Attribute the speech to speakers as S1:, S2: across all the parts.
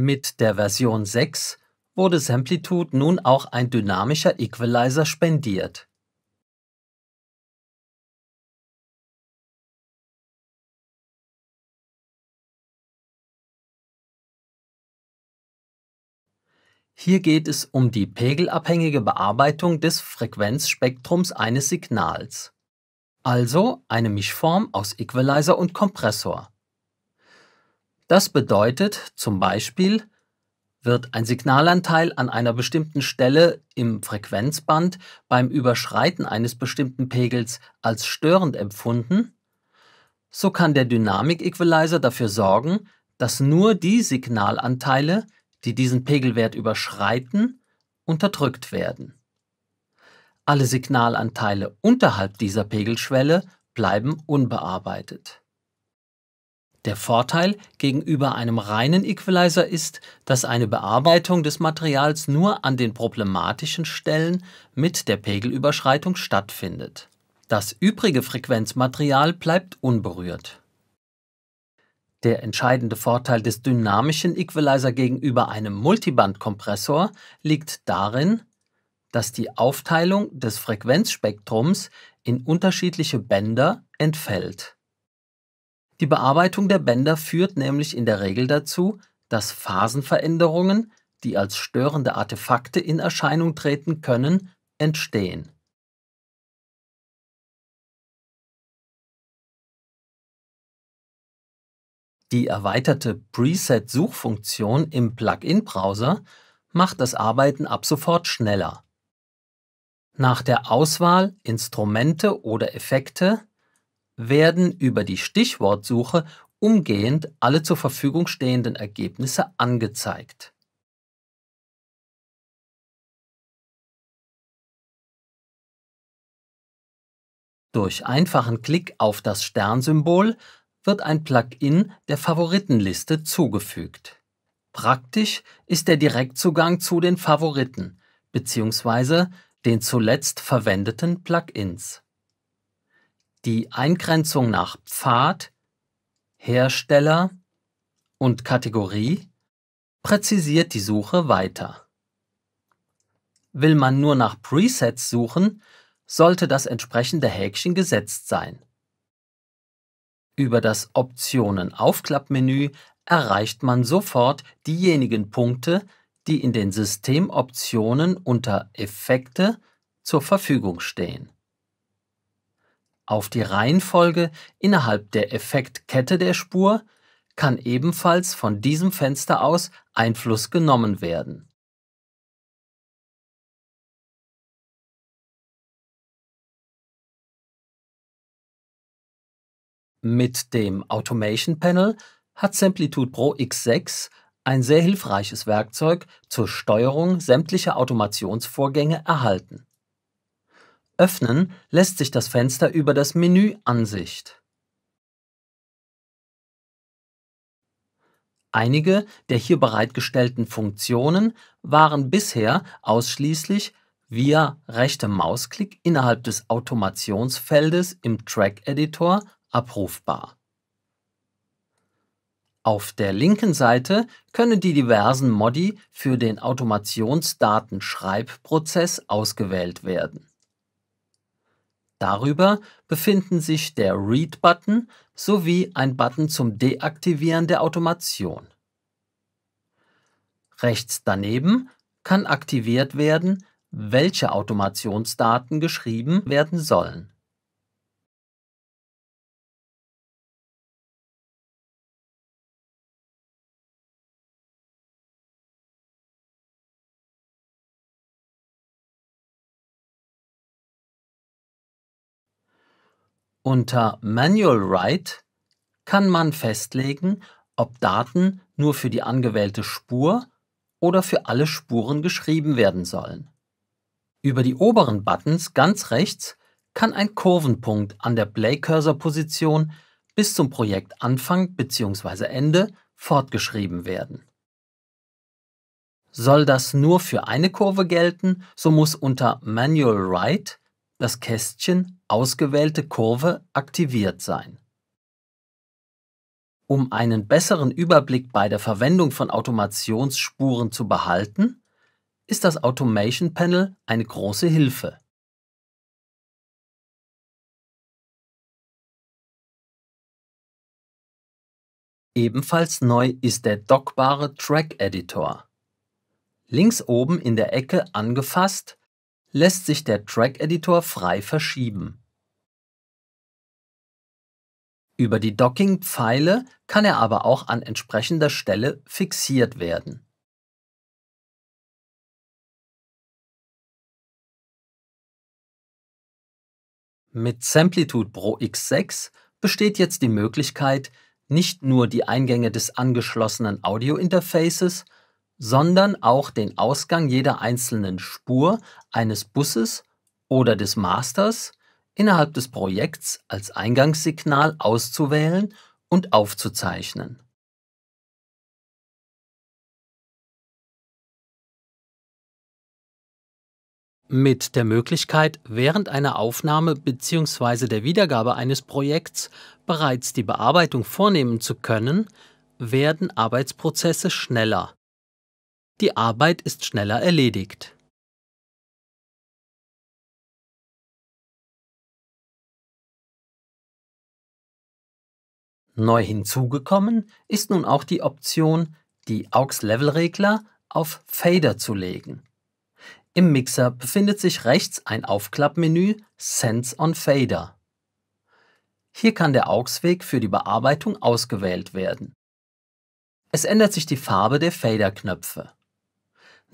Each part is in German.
S1: Mit der Version 6 wurde Samplitude nun auch ein dynamischer Equalizer spendiert. Hier geht es um die pegelabhängige Bearbeitung des Frequenzspektrums
S2: eines Signals, also eine Mischform aus Equalizer und Kompressor. Das bedeutet zum Beispiel, wird ein Signalanteil an einer bestimmten Stelle im Frequenzband beim Überschreiten eines bestimmten Pegels als störend empfunden, so kann der Dynamik-Equalizer dafür sorgen, dass nur die Signalanteile, die diesen Pegelwert überschreiten, unterdrückt werden. Alle Signalanteile unterhalb dieser Pegelschwelle bleiben unbearbeitet. Der Vorteil gegenüber einem reinen Equalizer ist, dass eine Bearbeitung des Materials nur an den problematischen Stellen mit der Pegelüberschreitung stattfindet. Das übrige Frequenzmaterial bleibt unberührt. Der entscheidende Vorteil des dynamischen Equalizer gegenüber einem Multibandkompressor liegt darin, dass die Aufteilung des Frequenzspektrums in unterschiedliche Bänder entfällt. Die Bearbeitung der Bänder führt nämlich in der Regel dazu, dass Phasenveränderungen, die als
S1: störende Artefakte in Erscheinung treten können, entstehen. Die erweiterte Preset-Suchfunktion im Plugin-Browser
S2: macht das Arbeiten ab sofort schneller. Nach der Auswahl Instrumente oder Effekte werden über die Stichwortsuche
S1: umgehend alle zur Verfügung stehenden Ergebnisse angezeigt. Durch einfachen Klick auf das Sternsymbol wird ein
S2: Plugin der Favoritenliste zugefügt. Praktisch ist der Direktzugang zu den Favoriten bzw. den zuletzt verwendeten Plugins die Eingrenzung nach Pfad, Hersteller und Kategorie präzisiert die Suche weiter. Will man nur nach Presets suchen, sollte das entsprechende Häkchen gesetzt sein. Über das Optionen-Aufklappmenü erreicht man sofort diejenigen Punkte, die in den Systemoptionen unter Effekte zur Verfügung stehen auf die Reihenfolge innerhalb der Effektkette der
S1: Spur kann ebenfalls von diesem Fenster aus Einfluss genommen werden. Mit dem Automation
S2: Panel hat Samplitude Pro X6 ein sehr hilfreiches Werkzeug zur Steuerung sämtlicher Automationsvorgänge erhalten. Öffnen lässt sich das Fenster über das Menü Ansicht. Einige der hier bereitgestellten Funktionen waren bisher ausschließlich via rechtem Mausklick innerhalb des Automationsfeldes im Track-Editor abrufbar. Auf der linken Seite können die diversen Modi für den Automationsdatenschreibprozess ausgewählt werden. Darüber befinden sich der Read-Button sowie ein Button zum Deaktivieren der Automation. Rechts daneben kann aktiviert werden, welche Automationsdaten geschrieben werden
S1: sollen Unter Manual Write kann man
S2: festlegen, ob Daten nur für die angewählte Spur oder für alle Spuren geschrieben werden sollen. Über die oberen Buttons ganz rechts kann ein Kurvenpunkt an der Play-Cursor-Position bis zum Projektanfang bzw. Ende fortgeschrieben werden. Soll das nur für eine Kurve gelten, so muss unter Manual Write das Kästchen Ausgewählte Kurve aktiviert sein. Um einen besseren Überblick bei der Verwendung von Automationsspuren zu behalten,
S1: ist das Automation Panel eine große Hilfe. Ebenfalls neu ist der dockbare Track Editor.
S2: Links oben in der Ecke angefasst lässt sich der Track-Editor frei
S1: verschieben. Über die Docking-Pfeile kann er aber auch an entsprechender Stelle fixiert werden. Mit Samplitude Pro X6 besteht jetzt die Möglichkeit,
S2: nicht nur die Eingänge des angeschlossenen Audio-Interfaces, sondern auch den Ausgang jeder einzelnen Spur eines Busses oder des Masters
S1: innerhalb des Projekts als Eingangssignal auszuwählen und aufzuzeichnen. Mit der Möglichkeit, während einer
S2: Aufnahme bzw. der Wiedergabe eines Projekts bereits die Bearbeitung vornehmen zu
S1: können, werden Arbeitsprozesse schneller die Arbeit ist schneller erledigt. Neu hinzugekommen ist nun auch die Option, die AUX-Level-Regler auf Fader
S2: zu legen. Im Mixer befindet sich rechts ein Aufklappmenü Sense on Fader. Hier kann der AUX-Weg für die Bearbeitung ausgewählt werden. Es ändert sich die Farbe der Fader-Knöpfe.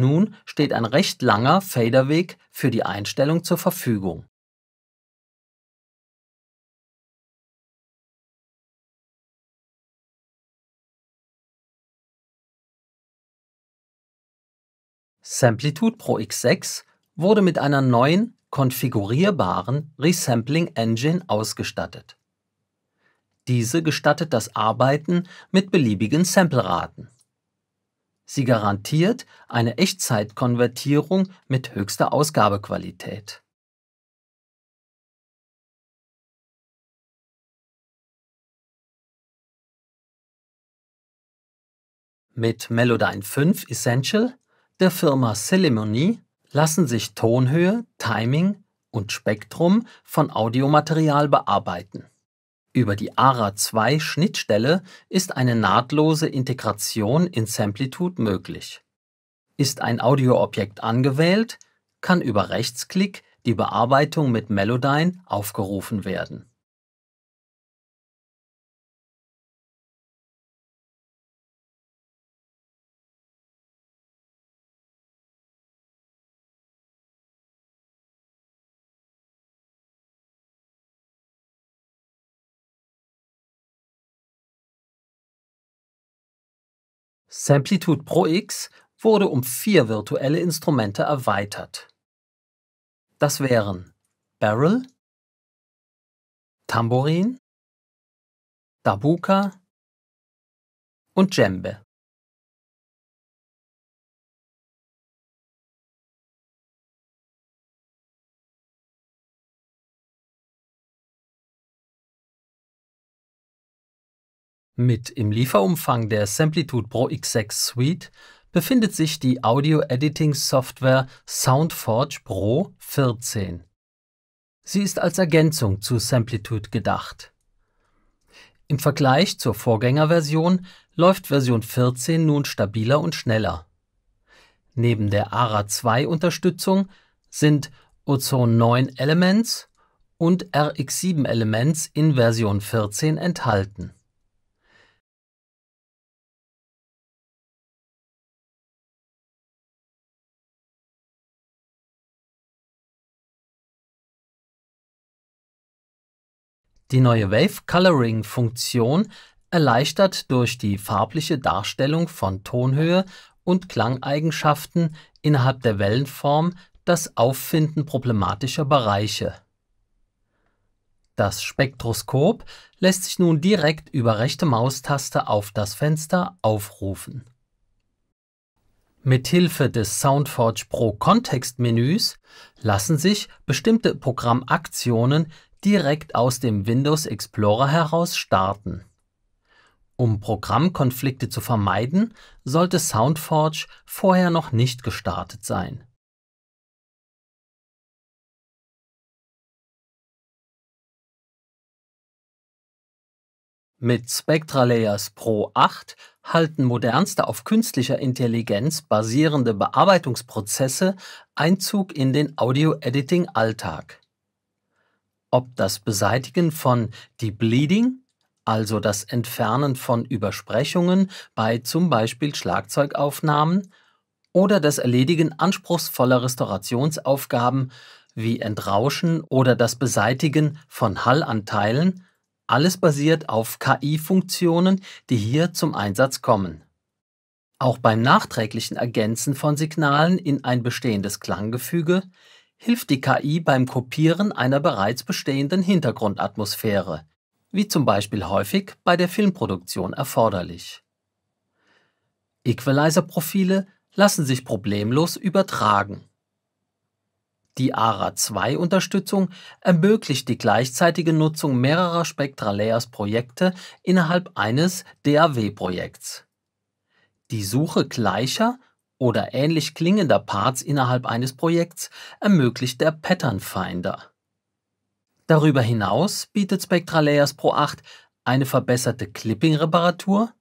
S1: Nun steht ein recht langer Faderweg für die Einstellung zur Verfügung. Samplitude Pro X6 wurde mit einer neuen, konfigurierbaren
S2: Resampling Engine ausgestattet. Diese gestattet das Arbeiten mit beliebigen Sampleraten. Sie garantiert eine
S1: Echtzeitkonvertierung mit höchster Ausgabequalität. Mit Melodyne 5 Essential der
S2: Firma Celemony lassen sich Tonhöhe, Timing und Spektrum von Audiomaterial bearbeiten. Über die ARA2-Schnittstelle ist eine nahtlose Integration in Samplitude möglich. Ist ein Audioobjekt angewählt, kann über Rechtsklick die Bearbeitung mit Melodyne
S1: aufgerufen werden Samplitude Pro X wurde um vier virtuelle Instrumente erweitert. Das wären Barrel, Tambourin, Dabuka und Djembe. Mit im Lieferumfang der Samplitude Pro X6 Suite befindet sich die
S2: Audio-Editing-Software SoundForge Pro 14. Sie ist als Ergänzung zu Samplitude gedacht. Im Vergleich zur Vorgängerversion läuft Version 14 nun stabiler und schneller. Neben der ARA2-Unterstützung sind Ozone 9 Elements
S1: und RX7 Elements in Version 14 enthalten Die neue Wave Coloring Funktion
S2: erleichtert durch die farbliche Darstellung von Tonhöhe und Klangeigenschaften innerhalb der Wellenform das Auffinden problematischer Bereiche. Das Spektroskop lässt sich nun direkt über rechte Maustaste auf das Fenster aufrufen. Mithilfe des Soundforge Pro Kontextmenüs lassen sich bestimmte Programmaktionen direkt aus dem Windows Explorer heraus starten.
S1: Um Programmkonflikte zu vermeiden, sollte SoundForge vorher noch nicht gestartet sein. Mit SpectraLayers Pro 8 halten modernste auf künstlicher Intelligenz basierende
S2: Bearbeitungsprozesse Einzug in den Audio-Editing-Alltag ob das Beseitigen von Debleeding, also das Entfernen von Übersprechungen bei zum Beispiel Schlagzeugaufnahmen oder das Erledigen anspruchsvoller Restaurationsaufgaben wie Entrauschen oder das Beseitigen von Hallanteilen, alles basiert auf KI-Funktionen, die hier zum Einsatz kommen. Auch beim nachträglichen Ergänzen von Signalen in ein bestehendes Klanggefüge hilft die KI beim Kopieren einer bereits bestehenden Hintergrundatmosphäre, wie zum Beispiel häufig bei der Filmproduktion erforderlich. Equalizer-Profile lassen sich problemlos übertragen. Die ARA2-Unterstützung ermöglicht die gleichzeitige Nutzung mehrerer Spektra-Layers-Projekte innerhalb eines DAW-Projekts. Die Suche gleicher oder ähnlich klingender Parts innerhalb eines Projekts ermöglicht der Pattern Finder. Darüber hinaus bietet Spectra Layers Pro 8 eine verbesserte Clipping-Reparatur,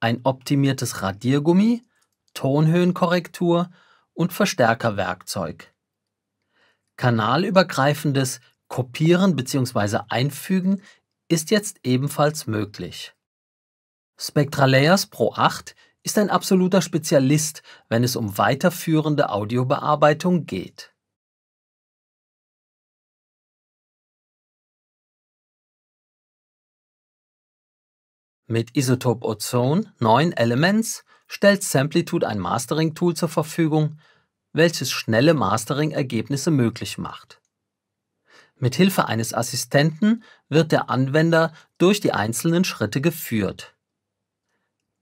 S2: ein optimiertes Radiergummi, Tonhöhenkorrektur und Verstärkerwerkzeug. Kanalübergreifendes Kopieren bzw. Einfügen ist jetzt ebenfalls möglich. Spectra Layers Pro 8 ist ein absoluter Spezialist, wenn es um weiterführende
S1: Audiobearbeitung geht. Mit Isotope Ozone 9 Elements stellt Samplitude ein Mastering-Tool zur Verfügung,
S2: welches schnelle Mastering-Ergebnisse möglich macht. Mit Hilfe eines Assistenten wird der Anwender durch die einzelnen Schritte geführt.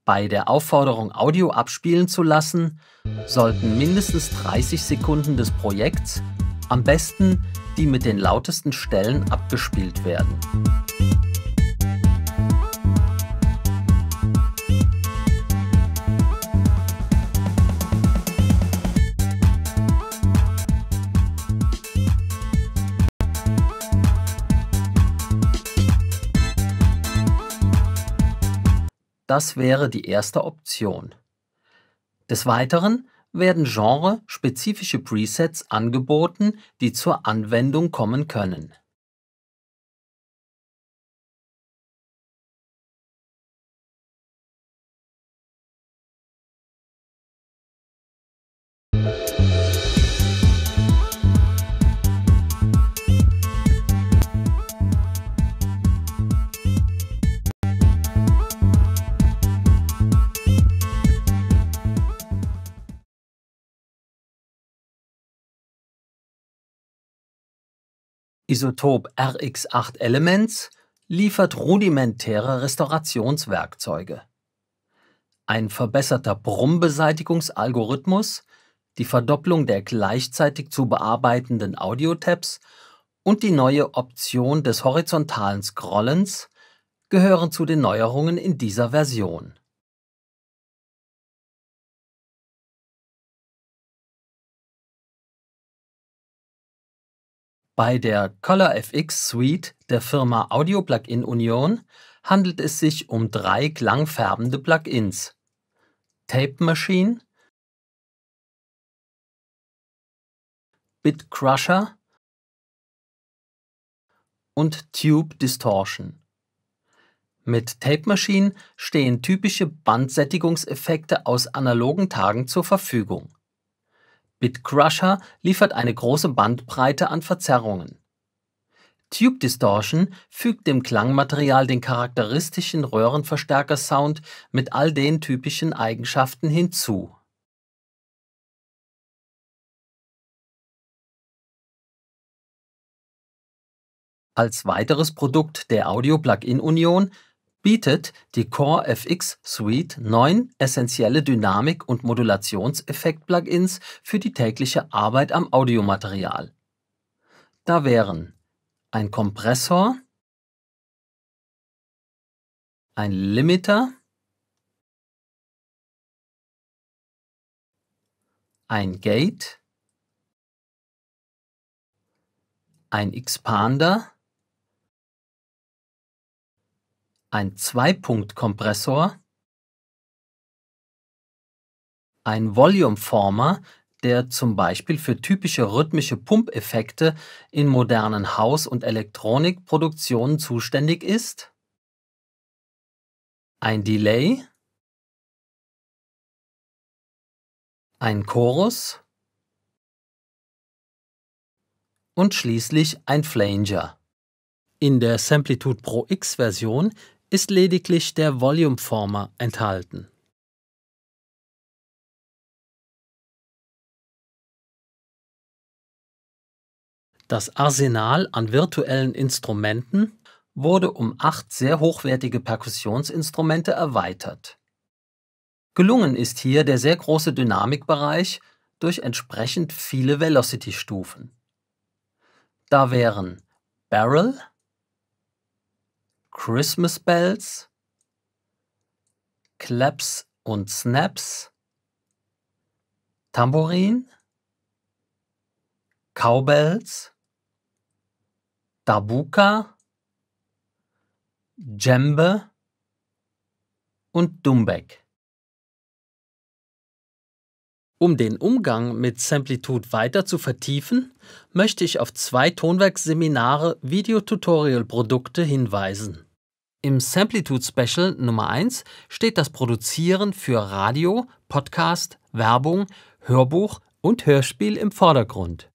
S2: Bei der Aufforderung, Audio abspielen zu lassen, sollten mindestens 30 Sekunden des Projekts, am besten die mit den lautesten Stellen abgespielt werden. Das wäre die erste Option. Des Weiteren werden
S1: genrespezifische Presets angeboten, die zur Anwendung kommen können Isotop RX8 Elements liefert rudimentäre Restaurationswerkzeuge.
S2: Ein verbesserter Brumm-Beseitigungsalgorithmus, die Verdopplung der gleichzeitig zu bearbeitenden audio und die neue
S1: Option des horizontalen Scrollens gehören zu den Neuerungen in dieser Version Bei der Color
S2: FX Suite der Firma Audio Plugin Union handelt es sich um drei
S1: klangfärbende Plugins: Tape Machine, Bit Crusher und Tube Distortion. Mit Tape Machine
S2: stehen typische Bandsättigungseffekte aus analogen Tagen zur Verfügung. BitCrusher liefert eine große Bandbreite an Verzerrungen. Tube Distortion fügt dem Klangmaterial den charakteristischen Röhrenverstärker-Sound
S1: mit all den typischen Eigenschaften hinzu. Als weiteres Produkt der Audio-Plugin-Union bietet die Core
S2: FX Suite neun essentielle Dynamik- und Modulationseffekt-Plugins für die tägliche Arbeit am Audiomaterial. Da wären
S1: ein Kompressor, ein Limiter, ein Gate, ein Expander, ein Zweipunktkompressor, ein Volumeformer,
S2: der zum Beispiel für typische rhythmische Pumpeffekte in modernen Haus- und
S1: Elektronikproduktionen zuständig ist, ein Delay, ein Chorus und schließlich ein Flanger. In der Samplitude Pro X Version ist lediglich der Volume Former enthalten. Das Arsenal an virtuellen
S2: Instrumenten wurde um acht sehr hochwertige Perkussionsinstrumente erweitert. Gelungen ist hier der sehr große Dynamikbereich durch entsprechend viele Velocity-Stufen. Da wären Barrel, Christmas Bells, Claps und Snaps, Tambourin, Cowbells,
S1: Dabuka, Djembe und Dumbek. Um den Umgang
S2: mit Samplitude weiter zu vertiefen, möchte ich auf zwei Tonwerksseminare Videotutorial-Produkte hinweisen. Im Samplitude Special Nummer 1 steht das Produzieren für Radio, Podcast, Werbung, Hörbuch und Hörspiel im Vordergrund.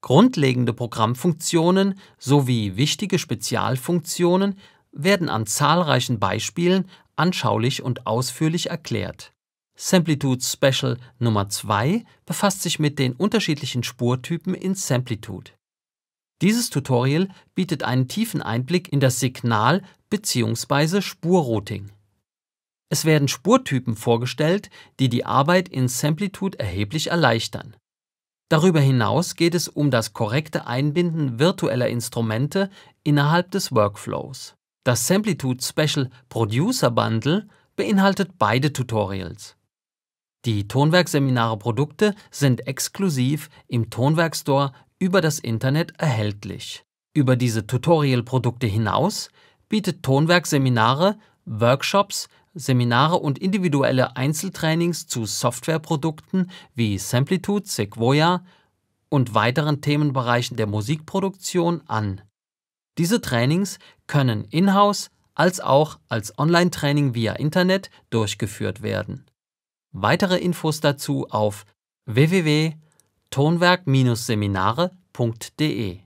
S2: Grundlegende Programmfunktionen sowie wichtige Spezialfunktionen werden an zahlreichen Beispielen anschaulich und ausführlich erklärt. Samplitude Special Nummer 2 befasst sich mit den unterschiedlichen Spurtypen in Samplitude. Dieses Tutorial bietet einen tiefen Einblick in das Signal- bzw. Spurrouting. Es werden Spurtypen vorgestellt, die die Arbeit in Samplitude erheblich erleichtern. Darüber hinaus geht es um das korrekte Einbinden virtueller Instrumente innerhalb des Workflows. Das Samplitude Special Producer Bundle beinhaltet beide Tutorials. Die Tonwerkseminare Produkte sind exklusiv im Tonwerkstore über das Internet erhältlich. Über diese Tutorial-Produkte hinaus bietet Tonwerk Seminare, Workshops, Seminare und individuelle Einzeltrainings zu Softwareprodukten wie Samplitude, Sequoia und weiteren Themenbereichen der Musikproduktion an. Diese Trainings können in-house als auch als Online-Training via Internet durchgeführt werden. Weitere Infos dazu auf
S1: www.tonwerk.com tonwerk-seminare.de